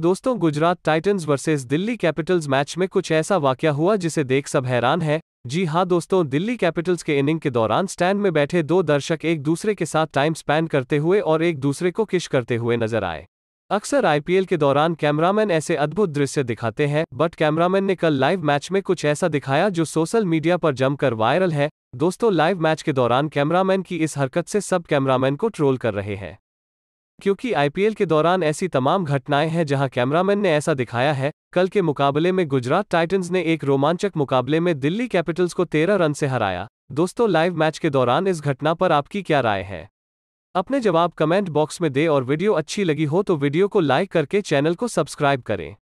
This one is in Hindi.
दोस्तों Gujarat Titans versus Delhi Capitals match में कुछ ऐसा वाक्य हुआ जिसे देख सब हैरान है जी हाँ दोस्तों दिल्ली कैपिटल्स के इनिंग के दौरान स्टैंड में बैठे दो दर्शक एक दूसरे के साथ टाइम स्पैन करते हुए और एक दूसरे को किश करते हुए नजर आए अक्सर आईपीएल के दौरान कैमरामैन ऐसे अद्भुत दृश्य दिखाते हैं बट कैमरामैन ने कल लाइव मैच में कुछ ऐसा दिखाया जो सोशल मीडिया पर जमकर वायरल है दोस्तों लाइव मैच के दौरान कैमरामैन की इस हरकत से सब कैमरामैन को ट्रोल कर रहे हैं क्योंकि आईपीएल के दौरान ऐसी तमाम घटनाएं हैं जहां कैमरामैन ने ऐसा दिखाया है कल के मुकाबले में गुजरात टाइटंस ने एक रोमांचक मुकाबले में दिल्ली कैपिटल्स को तेरह रन से हराया दोस्तों लाइव मैच के दौरान इस घटना पर आपकी क्या राय है अपने जवाब कमेंट बॉक्स में दें और वीडियो अच्छी लगी हो तो वीडियो को लाइक करके चैनल को सब्सक्राइब करें